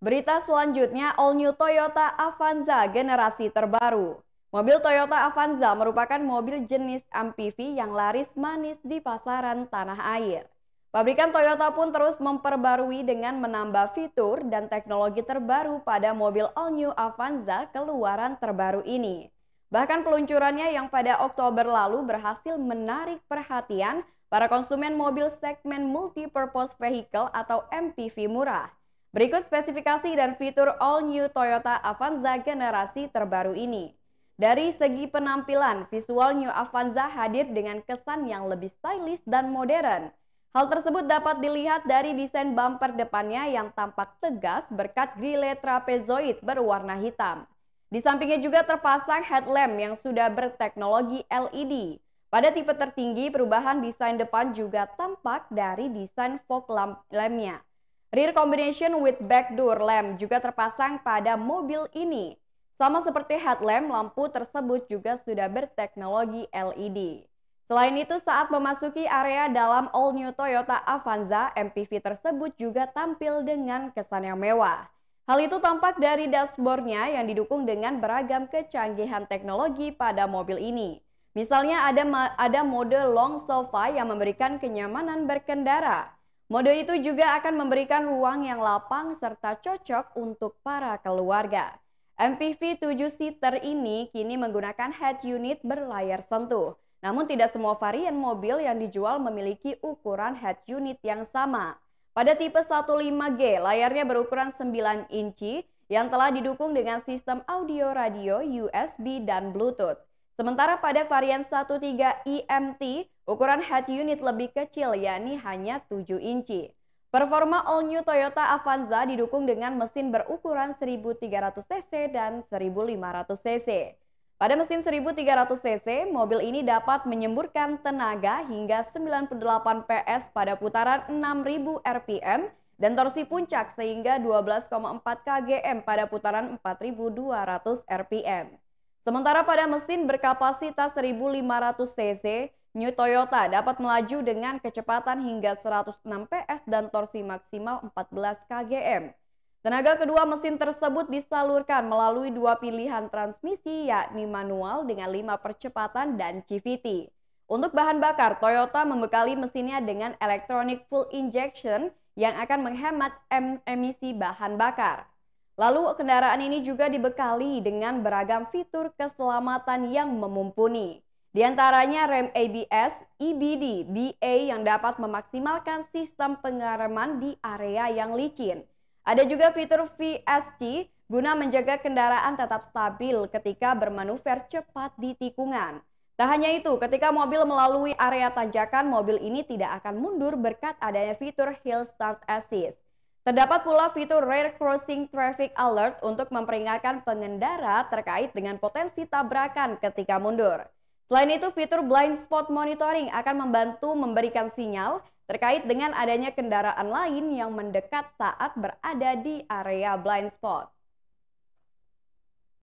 Berita selanjutnya, all new Toyota Avanza generasi terbaru. Mobil Toyota Avanza merupakan mobil jenis MPV yang laris manis di pasaran tanah air. Pabrikan Toyota pun terus memperbarui dengan menambah fitur dan teknologi terbaru pada mobil all new Avanza keluaran terbaru ini. Bahkan peluncurannya yang pada Oktober lalu berhasil menarik perhatian para konsumen mobil segmen multi-purpose vehicle atau MPV murah. Berikut spesifikasi dan fitur all-new Toyota Avanza generasi terbaru ini. Dari segi penampilan, visual New Avanza hadir dengan kesan yang lebih stylish dan modern. Hal tersebut dapat dilihat dari desain bumper depannya yang tampak tegas berkat grille trapezoid berwarna hitam. Di sampingnya juga terpasang headlamp yang sudah berteknologi LED. Pada tipe tertinggi, perubahan desain depan juga tampak dari desain fog lamp lampnya. Rear combination with backdoor lamp juga terpasang pada mobil ini. Sama seperti headlamp, lampu tersebut juga sudah berteknologi LED. Selain itu, saat memasuki area dalam all-new Toyota Avanza, MPV tersebut juga tampil dengan kesan yang mewah. Hal itu tampak dari dashboardnya yang didukung dengan beragam kecanggihan teknologi pada mobil ini. Misalnya ada, ada mode long sofa yang memberikan kenyamanan berkendara. Mode itu juga akan memberikan ruang yang lapang serta cocok untuk para keluarga. MPV 7-seater ini kini menggunakan head unit berlayar sentuh. Namun tidak semua varian mobil yang dijual memiliki ukuran head unit yang sama. Pada tipe 15G, layarnya berukuran 9 inci yang telah didukung dengan sistem audio radio, USB, dan Bluetooth. Sementara pada varian 13 EMT, ukuran head unit lebih kecil yakni hanya 7 inci. Performa all-new Toyota Avanza didukung dengan mesin berukuran 1300 cc dan 1500 cc. Pada mesin 1300 cc, mobil ini dapat menyemburkan tenaga hingga 98 PS pada putaran 6000 RPM dan torsi puncak sehingga 12,4 kgm pada putaran 4200 RPM. Sementara pada mesin berkapasitas 1500 cc, New Toyota dapat melaju dengan kecepatan hingga 106 PS dan torsi maksimal 14 kgm. Tenaga kedua mesin tersebut disalurkan melalui dua pilihan transmisi yakni manual dengan lima percepatan dan CVT. Untuk bahan bakar, Toyota membekali mesinnya dengan electronic full injection yang akan menghemat emisi bahan bakar. Lalu kendaraan ini juga dibekali dengan beragam fitur keselamatan yang memumpuni. Di antaranya rem ABS, EBD, BA yang dapat memaksimalkan sistem pengereman di area yang licin. Ada juga fitur VSC guna menjaga kendaraan tetap stabil ketika bermanuver cepat di tikungan. Tak hanya itu, ketika mobil melalui area tanjakan, mobil ini tidak akan mundur berkat adanya fitur Hill Start Assist. Terdapat pula fitur Rear Crossing Traffic Alert untuk memperingatkan pengendara terkait dengan potensi tabrakan ketika mundur. Selain itu, fitur Blind Spot Monitoring akan membantu memberikan sinyal terkait dengan adanya kendaraan lain yang mendekat saat berada di area blind spot.